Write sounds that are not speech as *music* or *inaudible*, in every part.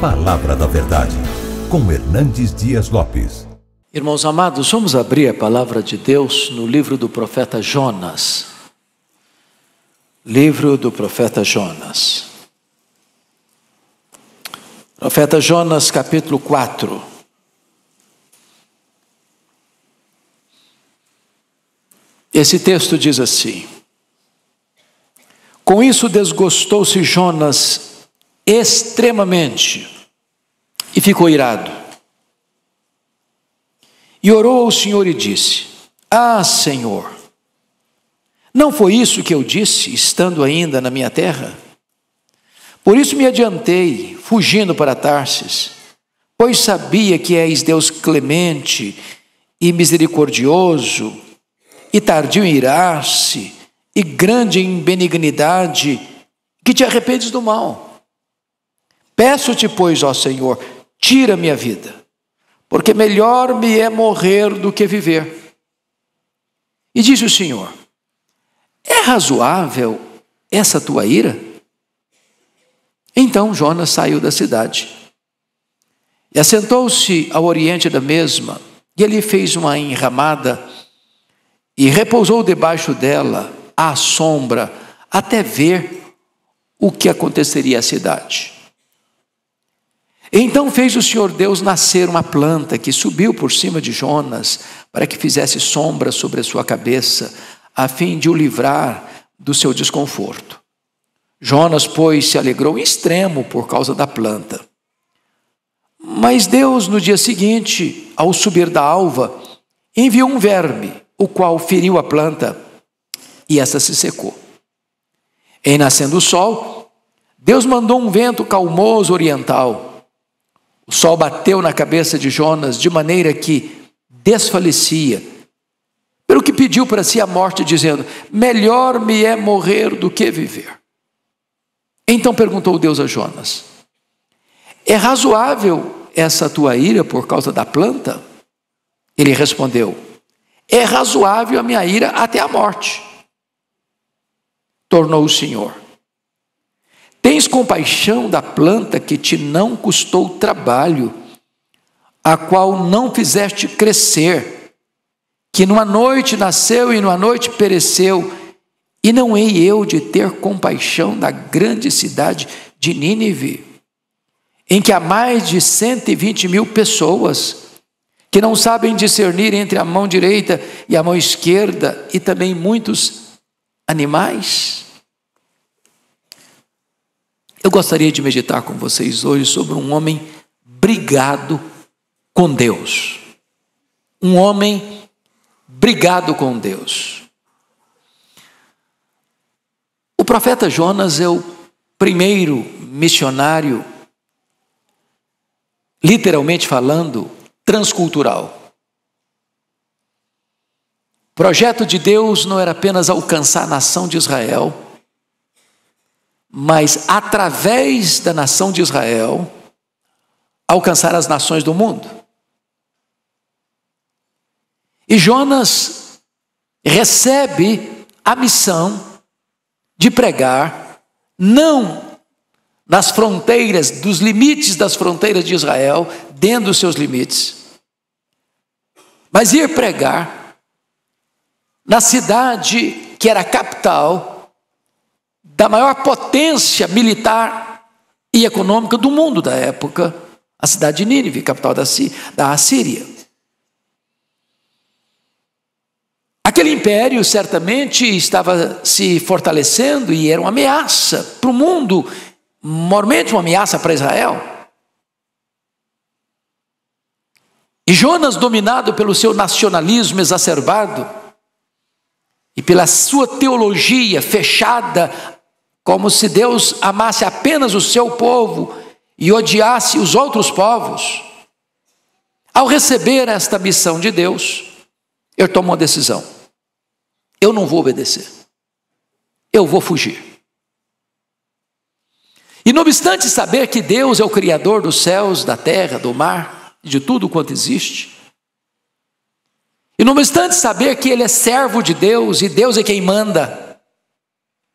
Palavra da Verdade, com Hernandes Dias Lopes. Irmãos amados, vamos abrir a palavra de Deus no livro do profeta Jonas. Livro do profeta Jonas. Profeta Jonas, capítulo 4. Esse texto diz assim: Com isso desgostou-se Jonas extremamente e ficou irado. E orou ao Senhor e disse: Ah, Senhor, não foi isso que eu disse, estando ainda na minha terra? Por isso me adiantei, fugindo para Tarses, pois sabia que és Deus clemente e misericordioso, e tardio em irar-se, e grande em benignidade, que te arrependes do mal. Peço-te, pois, ó Senhor, tira minha vida, porque melhor me é morrer do que viver. E disse o Senhor: É razoável essa tua ira? Então Jonas saiu da cidade e assentou-se ao oriente da mesma, e ele fez uma enramada e repousou debaixo dela, à sombra, até ver o que aconteceria à cidade. Então fez o Senhor Deus nascer uma planta que subiu por cima de Jonas, para que fizesse sombra sobre a sua cabeça, a fim de o livrar do seu desconforto. Jonas, pois, se alegrou em extremo por causa da planta. Mas Deus, no dia seguinte, ao subir da alva, enviou um verme, o qual feriu a planta, e essa se secou. Em nascendo o sol, Deus mandou um vento calmoso oriental o sol bateu na cabeça de Jonas de maneira que desfalecia, pelo que pediu para si a morte, dizendo: Melhor me é morrer do que viver. Então perguntou Deus a Jonas: É razoável essa tua ira por causa da planta? Ele respondeu: É razoável a minha ira até a morte. Tornou o Senhor. Tens compaixão da planta que te não custou trabalho, a qual não fizeste crescer, que numa noite nasceu e numa noite pereceu, e não hei eu de ter compaixão da grande cidade de Nínive, em que há mais de 120 mil pessoas que não sabem discernir entre a mão direita e a mão esquerda, e também muitos animais. Eu gostaria de meditar com vocês hoje sobre um homem brigado com Deus. Um homem brigado com Deus. O profeta Jonas é o primeiro missionário, literalmente falando, transcultural. O projeto de Deus não era apenas alcançar a nação de Israel mas através da nação de Israel, alcançar as nações do mundo. E Jonas recebe a missão de pregar, não nas fronteiras, dos limites das fronteiras de Israel, dentro dos seus limites, mas ir pregar na cidade que era a capital da maior potência militar e econômica do mundo da época, a cidade de Nínive, capital da, da Assíria. Aquele império certamente estava se fortalecendo e era uma ameaça para o mundo, mormente uma ameaça para Israel. E Jonas, dominado pelo seu nacionalismo exacerbado e pela sua teologia fechada como se Deus amasse apenas o seu povo e odiasse os outros povos. Ao receber esta missão de Deus, eu tomo uma decisão. Eu não vou obedecer. Eu vou fugir. E não obstante saber que Deus é o Criador dos céus, da terra, do mar e de tudo quanto existe, e não obstante saber que Ele é servo de Deus e Deus é quem manda,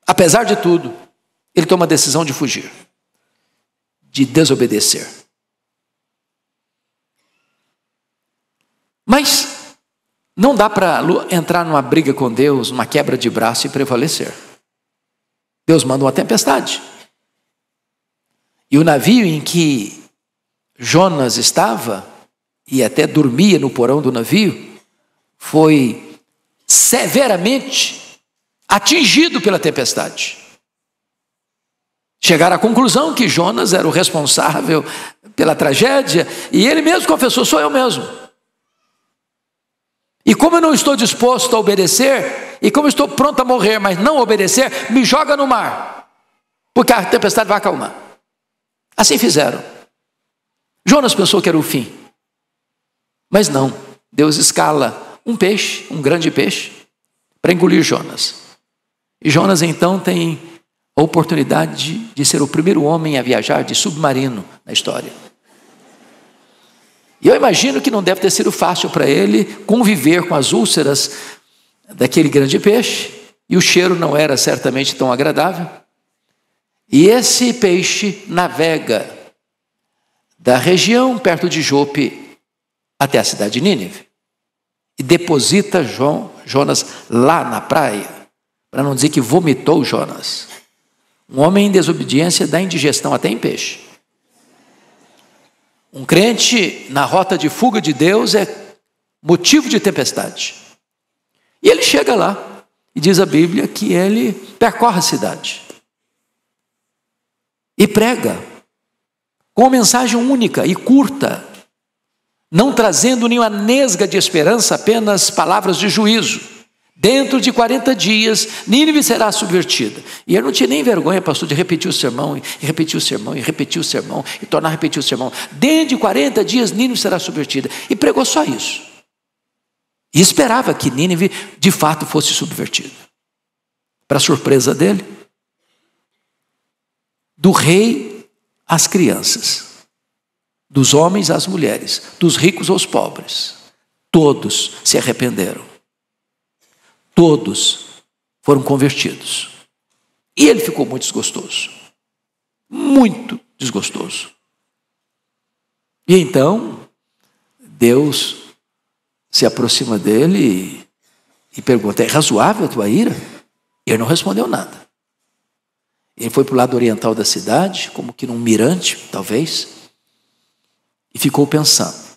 apesar de tudo, ele toma a decisão de fugir, de desobedecer. Mas não dá para entrar numa briga com Deus, numa quebra de braço e prevalecer. Deus manda uma tempestade. E o navio em que Jonas estava, e até dormia no porão do navio, foi severamente atingido pela tempestade. Chegaram à conclusão que Jonas era o responsável pela tragédia e ele mesmo confessou: sou eu mesmo. E como eu não estou disposto a obedecer, e como estou pronto a morrer, mas não obedecer, me joga no mar, porque a tempestade vai acalmar. Assim fizeram. Jonas pensou que era o fim, mas não. Deus escala um peixe, um grande peixe, para engolir Jonas. E Jonas então tem a oportunidade de, ser o primeiro homem a viajar de submarino na história. E eu imagino que não deve ter sido fácil para ele conviver com as úlceras daquele grande peixe, e o cheiro não era certamente tão agradável. E esse peixe navega da região perto de Jope até a cidade de Nínive e deposita João, Jonas lá na praia, para não dizer que vomitou Jonas. Um homem em desobediência dá indigestão até em peixe. Um crente na rota de fuga de Deus é motivo de tempestade. E ele chega lá e diz a Bíblia que ele percorre a cidade e prega com uma mensagem única e curta, não trazendo nenhuma nesga de esperança, apenas palavras de juízo. Dentro de 40 dias, Nínive será subvertida. E eu não tinha nem vergonha, pastor, de repetir o sermão, e repetir o sermão, e repetir o sermão, e tornar a repetir o sermão. Dentro de 40 dias, Nínive será subvertida. E pregou só isso. E esperava que Nínive, de fato, fosse subvertida. Para surpresa dele, do rei às crianças, dos homens às mulheres, dos ricos aos pobres, todos se arrependeram todos foram convertidos. E ele ficou muito desgostoso. Muito desgostoso. E então, Deus se aproxima dele e, pergunta: É razoável a tua ira? E ele não respondeu nada. Ele foi para o lado oriental da cidade, como que num mirante, talvez, e ficou pensando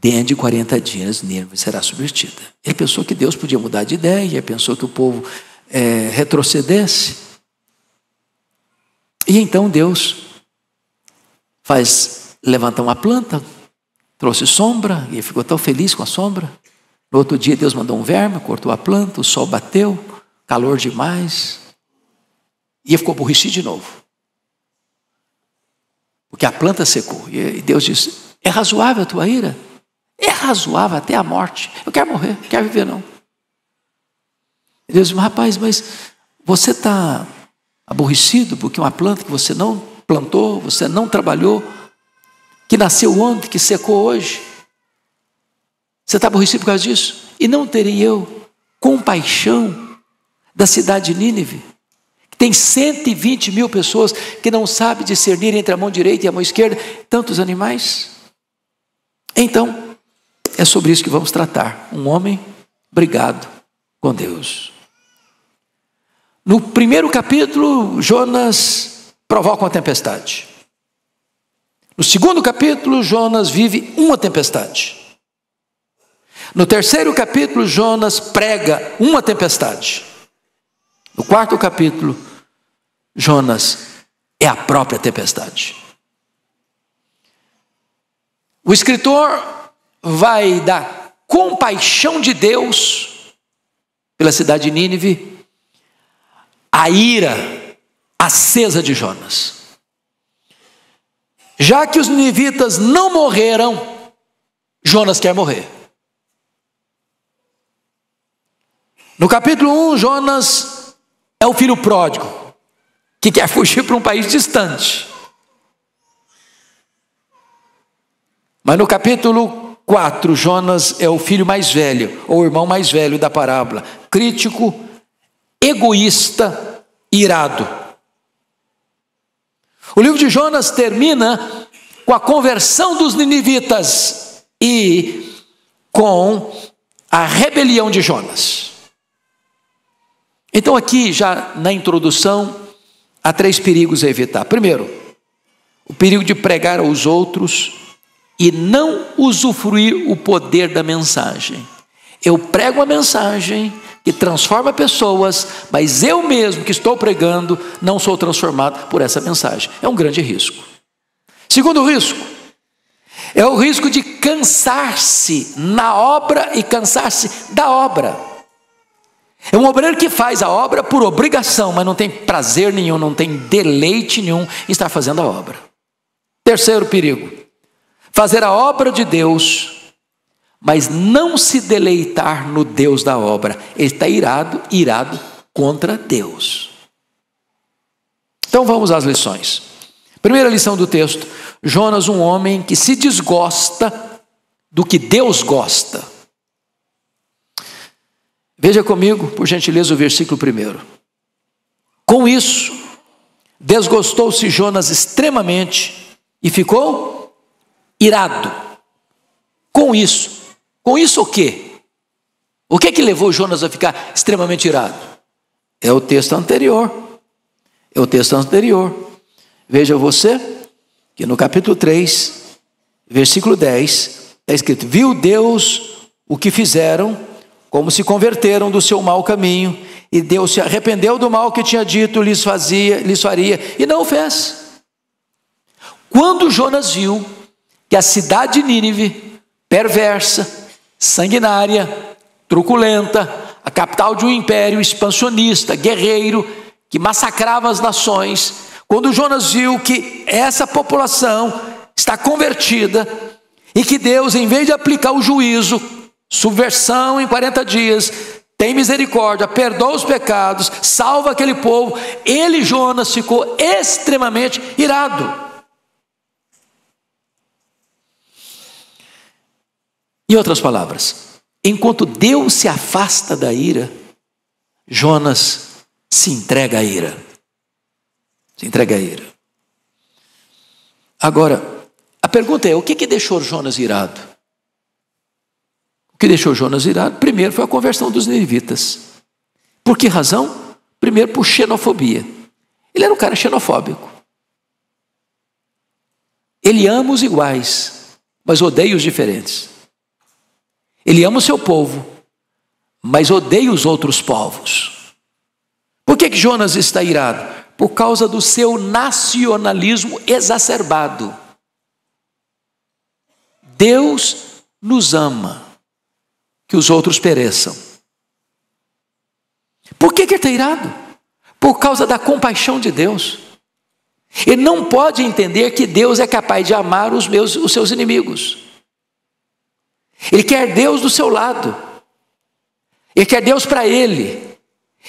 dentro de 40 dias Nínive será subvertida. Ele pensou que Deus podia mudar de ideia, pensou que o povo é, retrocedesse. E então Deus faz levantar uma planta, trouxe sombra, e ele ficou tão feliz com a sombra. No outro dia Deus mandou um verme, cortou a planta, o sol bateu, calor demais. E ele ficou aborrecido de novo. Porque a planta secou. E Deus disse: É razoável a tua ira? É razoável até a morte. Eu quero morrer, não quero viver, não. E Deus diz, rapaz, mas você está aborrecido porque uma planta que você não plantou, você não trabalhou, que nasceu ontem, que secou hoje. Você está aborrecido por causa disso? E não terei eu compaixão da cidade de Nínive, que tem 120 mil pessoas que não sabe discernir entre a mão direita e a mão esquerda, tantos animais? Então, é sobre isso que vamos tratar. Um homem brigado com Deus. No primeiro capítulo, Jonas provoca uma tempestade. No segundo capítulo, Jonas vive uma tempestade. No terceiro capítulo, Jonas prega uma tempestade. No quarto capítulo, Jonas é a própria tempestade. O escritor vai da compaixão de Deus pela cidade de Nínive à ira acesa de Jonas. Já que os ninivitas não morreram, Jonas quer morrer. No capítulo 1, Jonas é o filho pródigo, que quer fugir para um país distante. Mas no capítulo 4. Jonas é o filho mais velho, ou o irmão mais velho da parábola. Crítico, egoísta, irado. O livro de Jonas termina com a conversão dos ninivitas e com a rebelião de Jonas. Então, aqui, já na introdução, há três perigos a evitar. Primeiro, o perigo de pregar aos outros e não usufruir o poder da mensagem. Eu prego a mensagem que transforma pessoas, mas eu mesmo que estou pregando não sou transformado por essa mensagem. É um grande risco. Segundo risco, é o risco de cansar-se na obra e cansar-se da obra. É um obreiro que faz a obra por obrigação, mas não tem prazer nenhum, não tem deleite nenhum em estar fazendo a obra. Terceiro perigo fazer a obra de Deus, mas não se deleitar no Deus da obra. Ele está irado, irado contra Deus. Então vamos às lições. Primeira lição do texto: Jonas, um homem que se desgosta do que Deus gosta. Veja comigo, por gentileza, o versículo primeiro. Com isso, desgostou-se Jonas extremamente e ficou irado. Com isso. Com isso o quê? O que é que levou Jonas a ficar extremamente irado? É o texto anterior. É o texto anterior. Veja você que no capítulo 3, versículo 10, está escrito: Viu Deus o que fizeram, como se converteram do seu mau caminho, e Deus se arrependeu do mal que tinha dito, lhes fazia, lhes faria, e não o fez. Quando Jonas viu que a cidade de Nínive, perversa, sanguinária, truculenta, a capital de um império expansionista, guerreiro, que massacrava as nações, quando Jonas viu que essa população está convertida e que Deus, em vez de aplicar o juízo, subversão em 40 dias, tem misericórdia, perdoa os pecados, salva aquele povo, ele, Jonas, ficou extremamente irado. Em outras palavras, enquanto Deus se afasta da ira, Jonas se entrega à ira. Se entrega à ira. Agora, a pergunta é: o que, que deixou Jonas irado? O que deixou Jonas irado? Primeiro foi a conversão dos ninivitas. Por que razão? Primeiro por xenofobia. Ele era um cara xenofóbico. Ele ama os iguais, mas odeia os diferentes. Ele ama o seu povo, mas odeia os outros povos. Por que, que Jonas está irado? Por causa do seu nacionalismo exacerbado. Deus nos ama, que os outros pereçam. Por que, que ele está irado? Por causa da compaixão de Deus. Ele não pode entender que Deus é capaz de amar os, meus, os seus inimigos. Ele quer Deus do seu lado. Ele quer Deus para ele.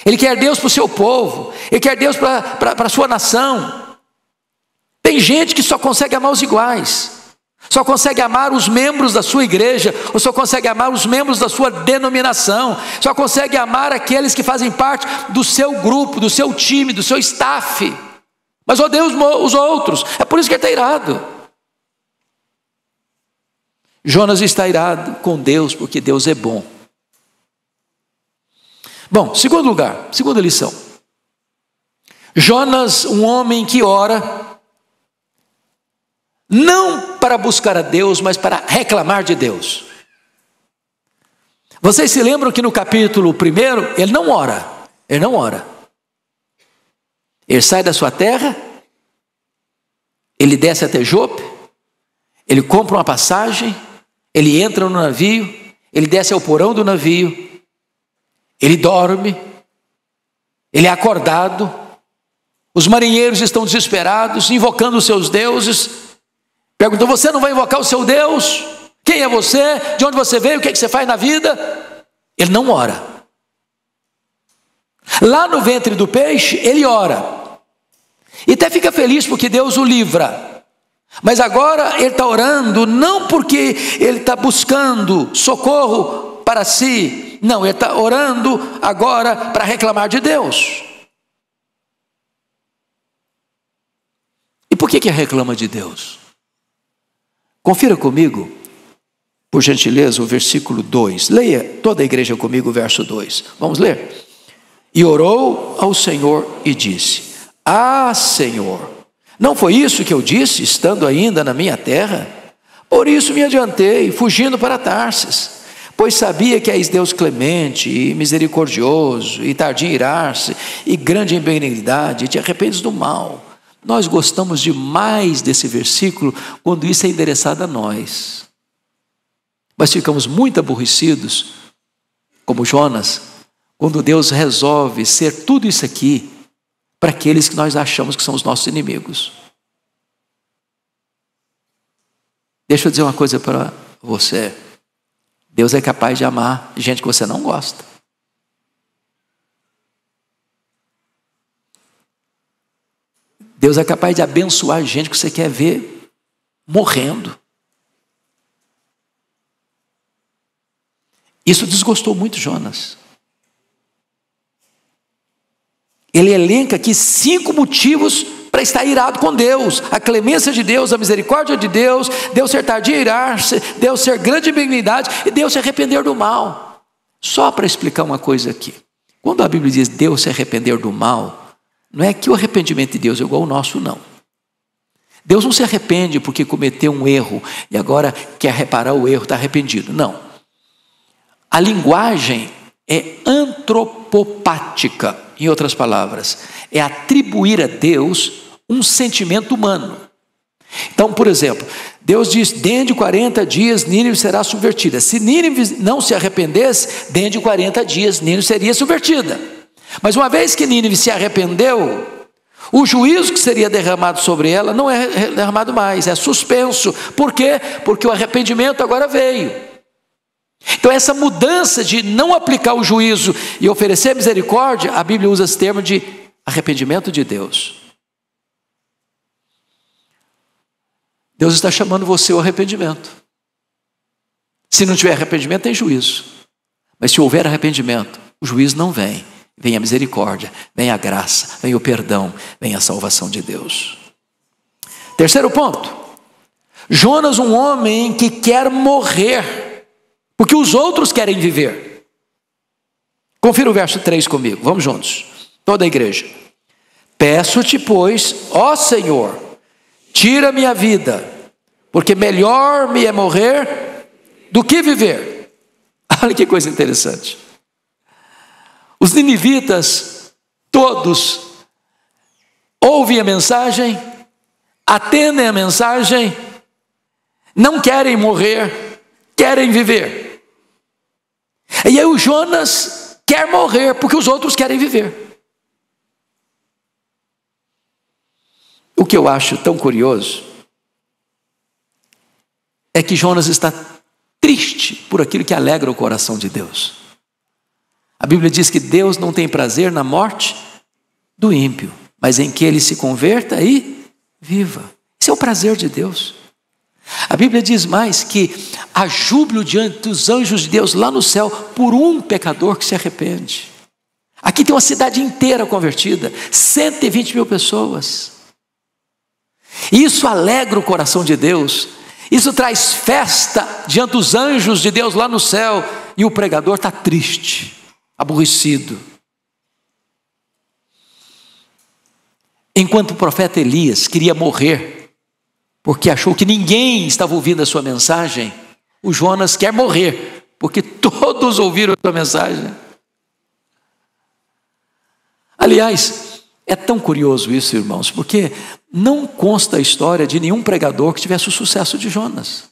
Ele quer Deus para o seu povo. Ele quer Deus para a sua nação. Tem gente que só consegue amar os iguais. Só consegue amar os membros da sua igreja, ou só consegue amar os membros da sua denominação, só consegue amar aqueles que fazem parte do seu grupo, do seu time, do seu staff. Mas odeia os, os outros. É por isso que ele está irado. Jonas está irado com Deus, porque Deus é bom. Bom, segundo lugar, segunda lição. Jonas, um homem que ora, não para buscar a Deus, mas para reclamar de Deus. Vocês se lembram que no capítulo 1 ele não ora, ele não ora. Ele sai da sua terra, ele desce até Jope, ele compra uma passagem, ele entra no navio, ele desce ao porão do navio, ele dorme, ele é acordado. Os marinheiros estão desesperados, invocando os seus deuses. Perguntam: Você não vai invocar o seu Deus? Quem é você? De onde você veio? O que, é que você faz na vida? Ele não ora. Lá no ventre do peixe, ele ora. E até fica feliz porque Deus o livra. Mas agora ele está orando não porque ele está buscando socorro para si, não, ele está orando agora para reclamar de Deus. E por que, que reclama de Deus? Confira comigo, por gentileza, o versículo 2. Leia toda a igreja comigo o verso 2. Vamos ler? E orou ao Senhor e disse: Ah, Senhor, não foi isso que eu disse, estando ainda na minha terra? Por isso me adiantei, fugindo para Tarses pois sabia que és Deus clemente e misericordioso e tardio em irar-se e grande em benignidade e te arrependes do mal. Nós gostamos demais desse versículo quando isso é endereçado a nós. Mas ficamos muito aborrecidos, como Jonas, quando Deus resolve ser tudo isso aqui para aqueles que nós achamos que são os nossos inimigos. Deixa eu dizer uma coisa para você. Deus é capaz de amar gente que você não gosta. Deus é capaz de abençoar gente que você quer ver morrendo. Isso desgostou muito Jonas. Ele elenca aqui cinco motivos para estar irado com Deus, a clemência de Deus, a misericórdia de Deus, Deus ser tardio a irar-se, Deus ser grande em benignidade e Deus se arrepender do mal. Só para explicar uma coisa aqui. Quando a Bíblia diz Deus se arrepender do mal, não é que o arrependimento de Deus é igual ao nosso, não. Deus não se arrepende porque cometeu um erro e agora quer reparar o erro, está arrependido. Não. A linguagem é antropopática em outras palavras, é atribuir a Deus um sentimento humano. Então, por exemplo, Deus diz: dentro de 40 dias Nínive será subvertida. Se Nínive não se arrependesse, dentro de 40 dias Nínive seria subvertida. Mas uma vez que Nínive se arrependeu, o juízo que seria derramado sobre ela não é derramado mais, é suspenso. Por quê? Porque o arrependimento agora veio. Então, essa mudança de não aplicar o juízo e oferecer misericórdia, a Bíblia usa esse termo de arrependimento de Deus. Deus está chamando você ao arrependimento. Se não tiver arrependimento, tem juízo. Mas se houver arrependimento, o juízo não vem. Vem a misericórdia, vem a graça, vem o perdão, vem a salvação de Deus. Terceiro ponto: Jonas, um homem que quer morrer o que os outros querem viver. Confira o verso 3 comigo, vamos juntos, toda a igreja. Peço-te, pois, ó Senhor, tira minha vida, porque melhor me é morrer do que viver. *laughs* Olha que coisa interessante. Os ninivitas, todos, ouvem a mensagem, atendem a mensagem, não querem morrer, querem viver. E aí o Jonas quer morrer porque os outros querem viver. O que eu acho tão curioso é que Jonas está triste por aquilo que alegra o coração de Deus. A Bíblia diz que Deus não tem prazer na morte do ímpio, mas em que ele se converta e viva. Esse é o prazer de Deus. A Bíblia diz mais que há júbilo diante dos anjos de Deus lá no céu por um pecador que se arrepende. Aqui tem uma cidade inteira convertida, 120 mil pessoas. Isso alegra o coração de Deus, isso traz festa diante dos anjos de Deus lá no céu, e o pregador está triste, aborrecido. Enquanto o profeta Elias queria morrer porque achou que ninguém estava ouvindo a sua mensagem, o Jonas quer morrer, porque todos ouviram a sua mensagem. Aliás, é tão curioso isso, irmãos, porque não consta a história de nenhum pregador que tivesse o sucesso de Jonas.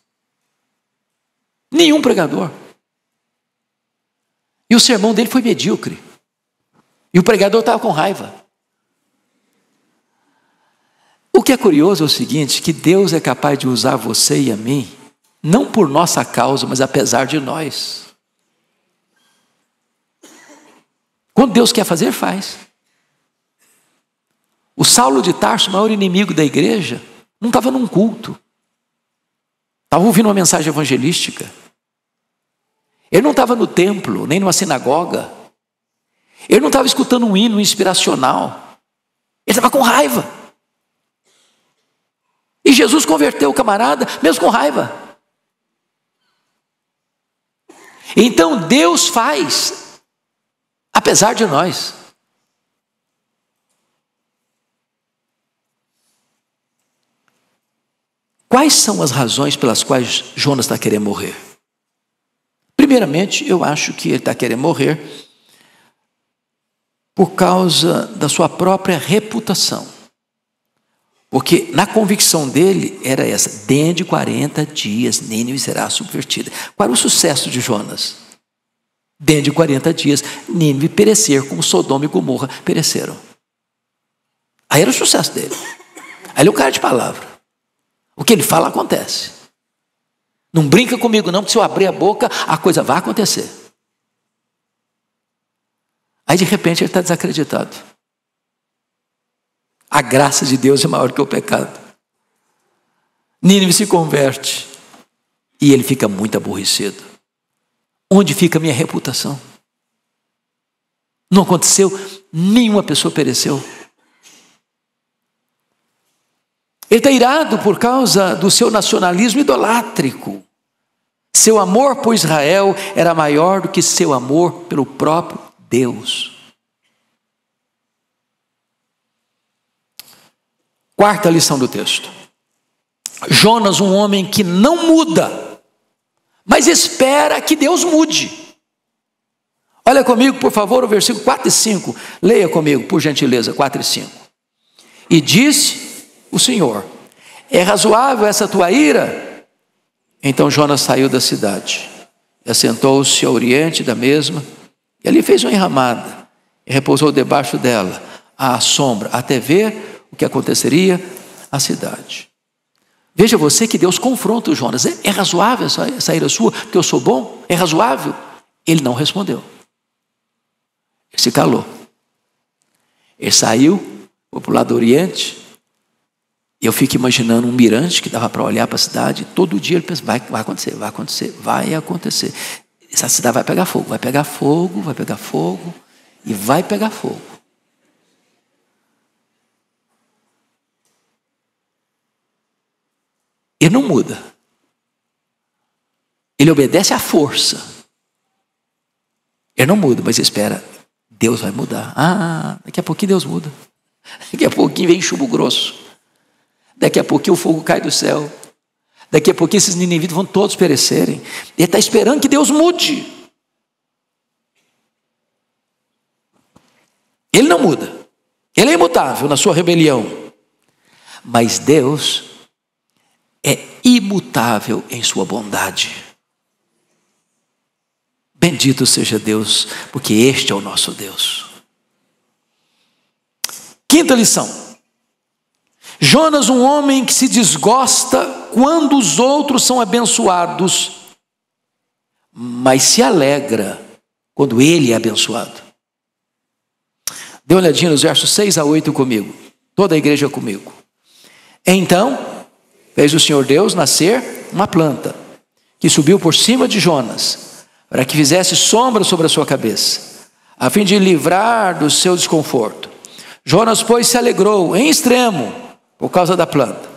Nenhum pregador. E o sermão dele foi medíocre. E o pregador estava com raiva. O que é curioso é o seguinte: que Deus é capaz de usar você e a mim, não por nossa causa, mas apesar de nós. Quando Deus quer fazer, faz. O Saulo de Tarso, maior inimigo da igreja, não estava num culto. Estava ouvindo uma mensagem evangelística. Ele não estava no templo, nem numa sinagoga. Ele não estava escutando um hino inspiracional. Ele estava com raiva. E Jesus converteu o camarada, mesmo com raiva. Então Deus faz, apesar de nós. Quais são as razões pelas quais Jonas está querendo morrer? Primeiramente, eu acho que ele está querendo morrer por causa da sua própria reputação. Porque na convicção dele era essa: dentro de 40 dias Nínive será subvertida. Qual era o sucesso de Jonas? Dentro de 40 dias Nínive perecer, como Sodoma e Gomorra pereceram. Aí era o sucesso dele. Aí ele é um cara de palavra. O que ele fala acontece. Não brinca comigo, não, porque se eu abrir a boca, a coisa vai acontecer. Aí de repente ele está desacreditado. A graça de Deus é maior que o pecado. Nínive se converte e ele fica muito aborrecido. Onde fica minha reputação? Não aconteceu, nenhuma pessoa pereceu. Ele está irado por causa do seu nacionalismo idolátrico. Seu amor por Israel era maior do que seu amor pelo próprio Deus. Quarta lição do texto. Jonas, um homem que não muda, mas espera que Deus mude. Olha comigo, por favor, o versículo 4 e 5. Leia comigo, por gentileza, 4 e 5. E disse o Senhor: É razoável essa tua ira? Então Jonas saiu da cidade, assentou-se ao oriente da mesma, e ali fez uma enramada, e repousou debaixo dela, à sombra, até ver o que aconteceria à cidade. Veja você que Deus confronta o Jonas. É, é razoável essa, essa ira sua? Porque eu sou bom? É razoável? Ele não respondeu. Ele se calou. Ele saiu, foi para o lado do Oriente. E eu fico imaginando um mirante que dava para olhar para a cidade. Todo dia ele pensa: vai, vai acontecer, vai acontecer, vai acontecer. Essa cidade vai pegar fogo, vai pegar fogo, vai pegar fogo e vai pegar fogo. Ele não muda. Ele obedece à força. Ele não muda, mas espera. Deus vai mudar. Ah, daqui a pouquinho Deus muda. Daqui a pouquinho vem chumbo grosso. Daqui a pouquinho o fogo cai do céu. Daqui a pouquinho esses ninivitos vão todos perecerem. Ele está esperando que Deus mude. Ele não muda. Ele é imutável na sua rebelião. Mas Deus é imutável em sua bondade. Bendito seja Deus, porque este é o nosso Deus. Quinta lição: Jonas, um homem que se desgosta quando os outros são abençoados, mas se alegra quando ele é abençoado. Dê uma olhadinha nos versos 6 a 8 comigo, toda a igreja comigo. Então, fez o Senhor Deus nascer uma planta, que subiu por cima de Jonas, para que fizesse sombra sobre a sua cabeça, a fim de livrar do seu desconforto. Jonas, pois, se alegrou em extremo por causa da planta.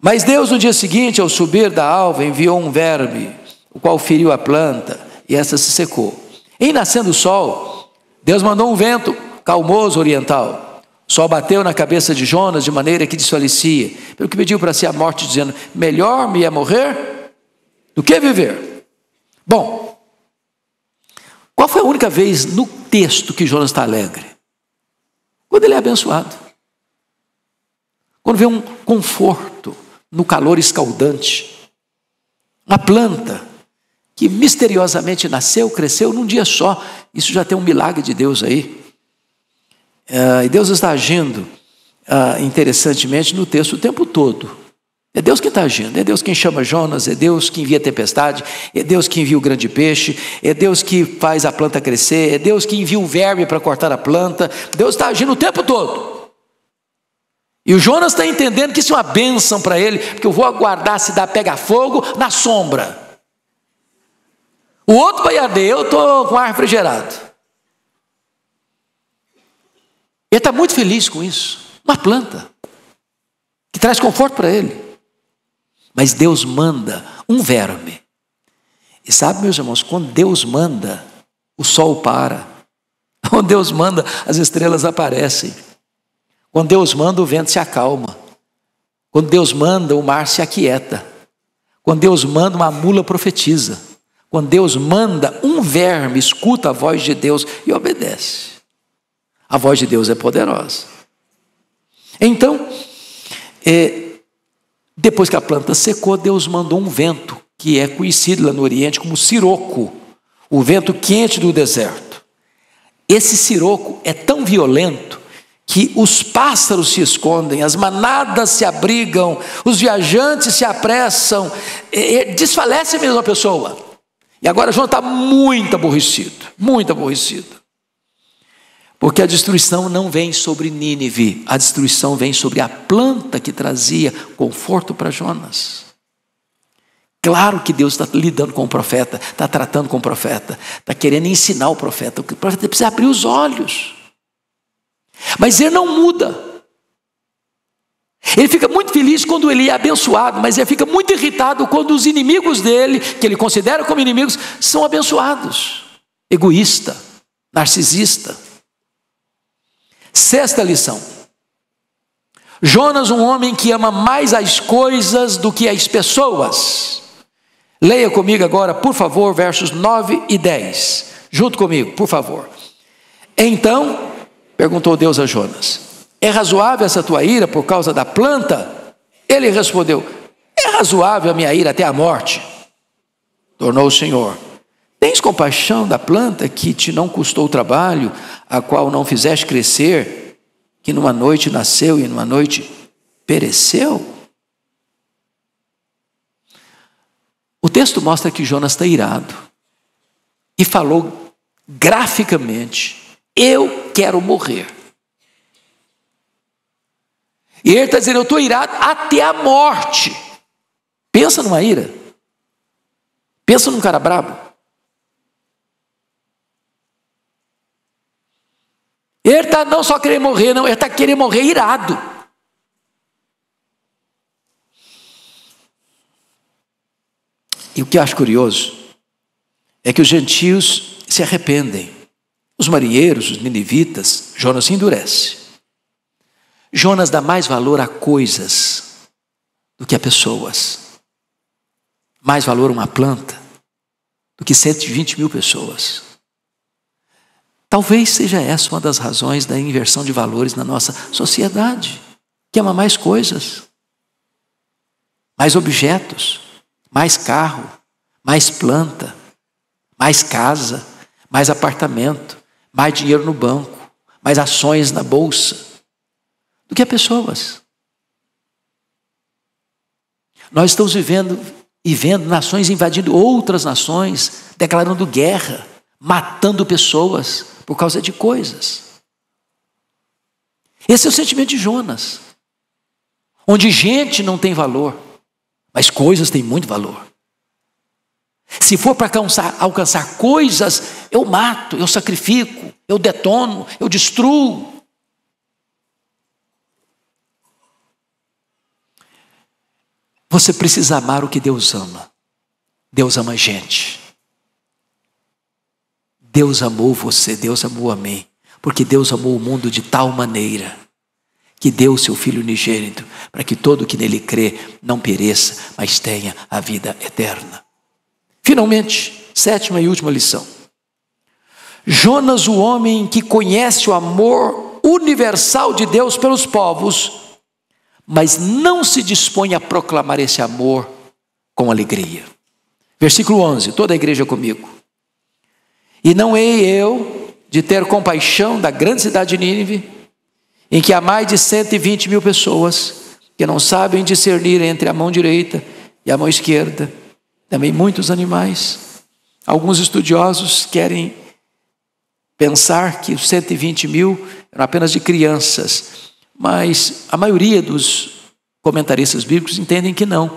Mas Deus, no dia seguinte, ao subir da alva, enviou um verme, o qual feriu a planta, e essa se secou. Em nascendo o sol, Deus mandou um vento calmoso oriental só bateu na cabeça de Jonas de maneira que desfalecia, pelo que pediu para si a morte, dizendo: Melhor me é morrer do que viver. Bom, qual foi a única vez no texto que Jonas está alegre? Quando ele é abençoado. Quando vê um conforto no calor escaldante. Uma planta que misteriosamente nasceu, cresceu num dia só. Isso já tem um milagre de Deus aí. Uh, e Deus está agindo, uh, interessantemente, no texto o tempo todo. É Deus quem está agindo, é Deus quem chama Jonas, é Deus que envia a tempestade, é Deus que envia o grande peixe, é Deus que faz a planta crescer, é Deus que envia o verme para cortar a planta. Deus está agindo o tempo todo. E o Jonas está entendendo que isso é uma bênção para ele, porque eu vou aguardar se dá pega fogo na sombra. O outro baiadeiro, eu estou com ar refrigerado. Ele está muito feliz com isso. Uma planta que traz conforto para ele. Mas Deus manda um verme. E sabe, meus irmãos, quando Deus manda, o sol para. *laughs* Quando Deus manda, as estrelas aparecem. Quando Deus manda, o vento se acalma. Quando Deus manda, o mar se aquieta. Quando Deus manda, uma mula profetiza. Quando Deus manda, um verme escuta a voz de Deus e obedece. A voz de Deus é poderosa. Então, é, depois que a planta secou, Deus mandou um vento, que é conhecido lá no Oriente como siroco, o vento quente do deserto. Esse siroco é tão violento que os pássaros se escondem, as manadas se abrigam, os viajantes se apressam, desfalece mesmo a pessoa. E agora João está muito aborrecido, muito aborrecido. Porque a destruição não vem sobre Nínive, a destruição vem sobre a planta que trazia conforto para Jonas. Claro que Deus está lidando com o profeta, está tratando com o profeta, está querendo ensinar o profeta. O profeta precisa é abrir os olhos. Mas ele não muda. Ele fica muito feliz quando ele é abençoado, mas ele fica muito irritado quando os inimigos dele, que ele considera como inimigos, são abençoados. Egoísta, narcisista. Sexta lição. Jonas, um homem que ama mais as coisas do que as pessoas. Leia comigo agora, por favor, versos 9 e 10. Junto comigo, por favor. Então, perguntou Deus a Jonas: É razoável essa tua ira por causa da planta? Ele respondeu: É razoável a minha ira até a morte. Tornou o Senhor: Tens compaixão da planta que te não custou trabalho, a qual não fizeste crescer, que numa noite nasceu e numa noite pereceu? O texto mostra que Jonas está irado e falou graficamente: Eu quero morrer. E ele está dizendo: Eu estou irado até a morte. Pensa numa ira. Pensa num cara brabo. Ele está não só querendo morrer, não, ele está querendo morrer irado. E o que eu acho curioso é que os gentios se arrependem. Os marinheiros, os ninivitas, Jonas se endurece. Jonas dá mais valor a coisas do que a pessoas. Mais valor a uma planta do que 120 mil pessoas. Talvez seja essa uma das razões da inversão de valores na nossa sociedade, que ama mais coisas, mais objetos, mais carro, mais planta, mais casa, mais apartamento, mais dinheiro no banco, mais ações na bolsa, do que a pessoas. Nós estamos vivendo e vendo nações invadindo outras nações, declarando guerra matando pessoas por causa de coisas. Esse é o sentimento de Jonas, onde gente não tem valor, mas coisas têm muito valor. Se for para alcançar, alcançar coisas, eu mato, eu sacrifico, eu detono, eu destruo. Você precisa amar o que Deus ama. Deus ama gente. Deus amou você, Deus amou a mim, porque Deus amou o mundo de tal maneira que deu o seu Filho unigênito para que todo que nele crê não pereça, mas tenha a vida eterna. Finalmente, sétima e última lição. Jonas, o homem que conhece o amor universal de Deus pelos povos, mas não se dispõe a proclamar esse amor com alegria. Versículo 11, toda a igreja comigo. E não hei eu de ter compaixão da grande cidade de Nínive, em que há mais de 120 mil pessoas que não sabem discernir entre a mão direita e a mão esquerda, também muitos animais. Alguns estudiosos querem pensar que os 120 mil eram apenas de crianças, mas a maioria dos comentaristas bíblicos entendem que não,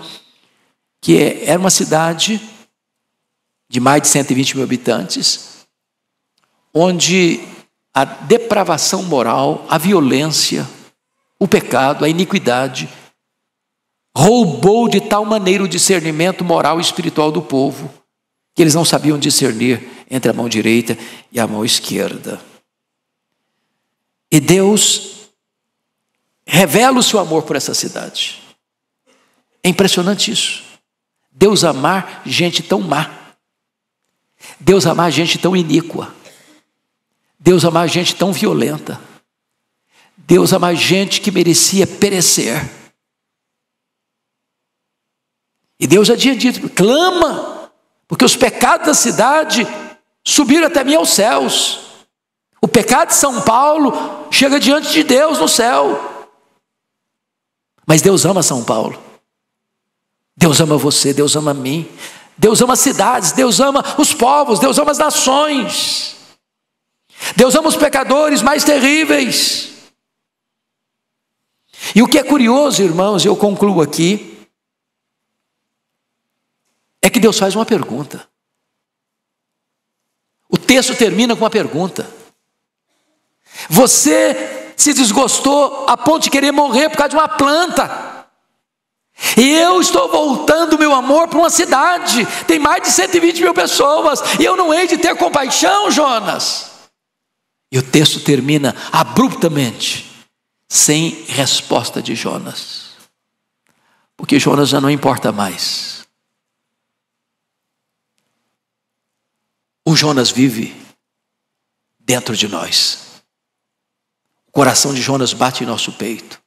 que é, era uma cidade de mais de 120 mil habitantes, onde a depravação moral, a violência, o pecado, a iniquidade, roubou de tal maneira o discernimento moral e espiritual do povo, que eles não sabiam discernir entre a mão direita e a mão esquerda. E Deus revela o seu amor por essa cidade. É impressionante isso. Deus amar gente tão má. Deus amar gente tão iníqua. Deus amar gente tão violenta. Deus amar gente que merecia perecer. E Deus já tinha dito: clama, porque os pecados da cidade subiram até mim aos céus. O pecado de São Paulo chega diante de Deus no céu. Mas Deus ama São Paulo. Deus ama você, Deus ama mim. Deus ama as cidades, Deus ama os povos, Deus ama as nações. Deus ama os pecadores mais terríveis. E o que é curioso, irmãos, eu concluo aqui, é que Deus faz uma pergunta. O texto termina com uma pergunta. Você se desgostou a ponto de querer morrer por causa de uma planta. E eu estou voltando meu amor para uma cidade, tem mais de 120 mil pessoas, e eu não hei de ter compaixão, Jonas. E o texto termina abruptamente, sem resposta de Jonas. Porque Jonas já não importa mais. O Jonas vive dentro de nós. O coração de Jonas bate em nosso peito.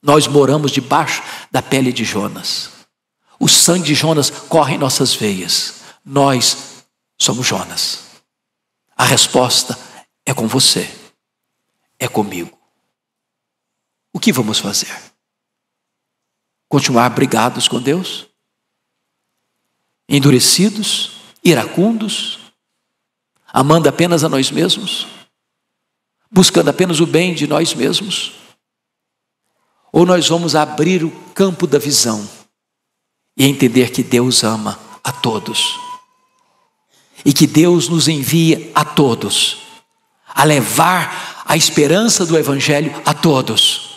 Nós moramos debaixo da pele de Jonas. O sangue de Jonas corre em nossas veias. Nós somos Jonas. A resposta é com você. É comigo. O que vamos fazer? Continuar brigados com Deus? Endurecidos? Iracundos? Amando apenas a nós mesmos? Buscando apenas o bem de nós mesmos? Ou nós vamos abrir o campo da visão e entender que Deus ama a todos e que Deus nos envia a todos a levar a esperança do Evangelho a todos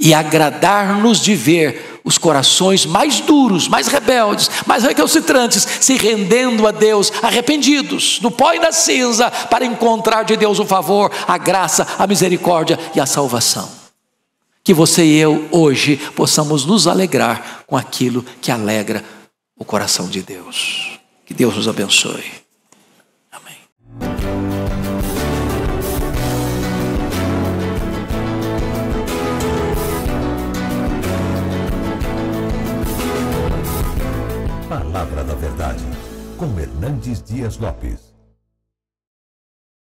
e agradar-nos de ver os corações mais duros, mais rebeldes, mais recalcitrantes se rendendo a Deus, arrependidos do pó e da cinza, para encontrar de Deus o favor, a graça, a misericórdia e a salvação. Que você e eu hoje possamos nos alegrar com aquilo que alegra o coração de Deus. Que Deus nos abençoe. Palavra da Verdade, com Hernandes Dias Lopes.